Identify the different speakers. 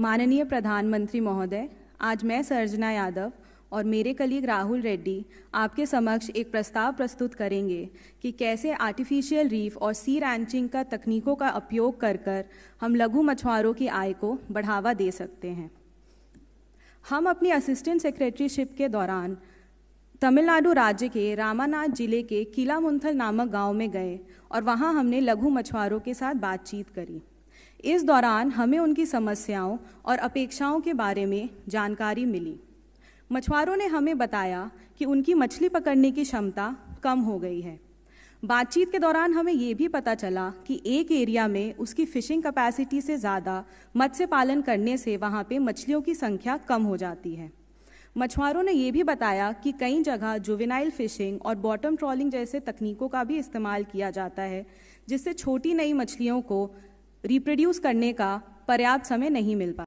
Speaker 1: माननीय प्रधानमंत्री महोदय आज मैं सर्जना यादव और मेरे कलीग राहुल रेड्डी आपके समक्ष एक प्रस्ताव प्रस्तुत करेंगे कि कैसे आर्टिफिशियल रीफ और सी रैंचिंग का तकनीकों का उपयोग कर कर हम लघु मछुआरों की आय को बढ़ावा दे सकते हैं हम अपनी असिस्टेंट सेक्रेटरीशिप के दौरान तमिलनाडु राज्य के रामानाथ जिले के किला मुंथल नामक गांव में गए और वहां हमने लघु मछुआरों के साथ बातचीत करी इस दौरान हमें उनकी समस्याओं और अपेक्षाओं के बारे में जानकारी मिली मछुआरों ने हमें बताया कि उनकी मछली पकड़ने की क्षमता कम हो गई है बातचीत के दौरान हमें ये भी पता चला कि एक एरिया में उसकी फिशिंग कैपेसिटी से ज़्यादा मत्स्य पालन करने से वहाँ पे मछलियों की संख्या कम हो जाती है मछुआरों ने यह भी बताया कि कई जगह जुवेनाइल फिशिंग और बॉटम ट्रॉलिंग जैसे तकनीकों का भी इस्तेमाल किया जाता है जिससे छोटी नई मछलियों को रिप्रोड्यूस करने का पर्याप्त समय नहीं मिल पा